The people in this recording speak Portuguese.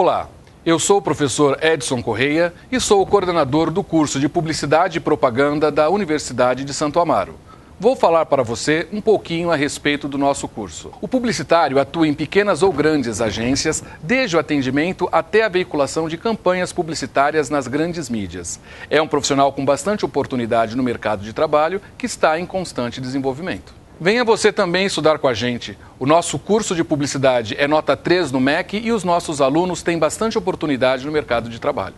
Olá, eu sou o professor Edson Correia e sou o coordenador do curso de Publicidade e Propaganda da Universidade de Santo Amaro. Vou falar para você um pouquinho a respeito do nosso curso. O publicitário atua em pequenas ou grandes agências, desde o atendimento até a veiculação de campanhas publicitárias nas grandes mídias. É um profissional com bastante oportunidade no mercado de trabalho que está em constante desenvolvimento. Venha você também estudar com a gente. O nosso curso de publicidade é nota 3 no MEC e os nossos alunos têm bastante oportunidade no mercado de trabalho.